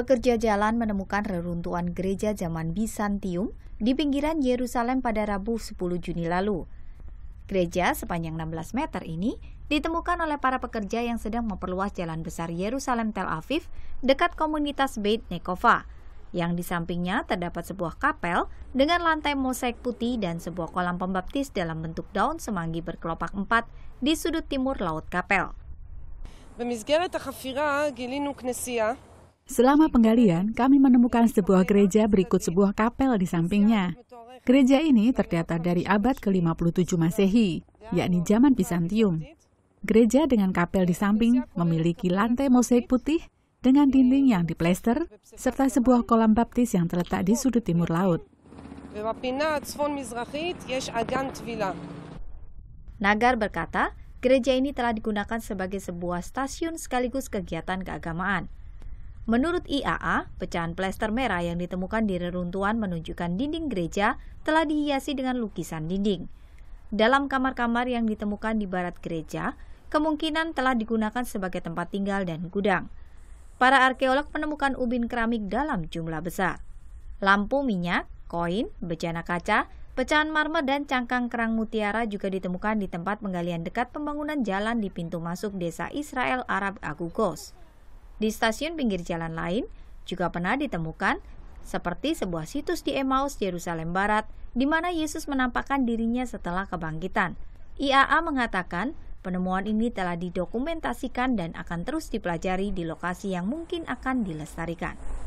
Pekerja jalan menemukan reruntuhan gereja zaman Bizantium di pinggiran Yerusalem pada Rabu 10 Juni lalu. Gereja sepanjang 16 meter ini ditemukan oleh para pekerja yang sedang memperluas jalan besar Yerusalem Tel Aviv dekat komunitas Beit Nekova, yang di sampingnya terdapat sebuah kapel dengan lantai mosaik putih dan sebuah kolam pembaptis dalam bentuk daun semanggi berkelopak empat di sudut timur Laut Kapel. Selama penggalian, kami menemukan sebuah gereja berikut sebuah kapel di sampingnya. Gereja ini terdapat dari abad ke-57 Masehi, yakni zaman Bizantium. Gereja dengan kapel di samping memiliki lantai mosaik putih dengan dinding yang diplester, serta sebuah kolam baptis yang terletak di sudut timur laut. Nagar berkata, gereja ini telah digunakan sebagai sebuah stasiun sekaligus kegiatan keagamaan – Menurut IAA, pecahan plester merah yang ditemukan di reruntuhan menunjukkan dinding gereja telah dihiasi dengan lukisan dinding. Dalam kamar-kamar yang ditemukan di barat gereja, kemungkinan telah digunakan sebagai tempat tinggal dan gudang. Para arkeolog menemukan ubin keramik dalam jumlah besar. Lampu minyak, koin, bejana kaca, pecahan marmer dan cangkang kerang mutiara juga ditemukan di tempat penggalian dekat pembangunan jalan di pintu masuk desa Israel Arab Agugos. Di stasiun pinggir jalan lain juga pernah ditemukan seperti sebuah situs di Emmaus, Yerusalem Barat, di mana Yesus menampakkan dirinya setelah kebangkitan. IAA mengatakan penemuan ini telah didokumentasikan dan akan terus dipelajari di lokasi yang mungkin akan dilestarikan.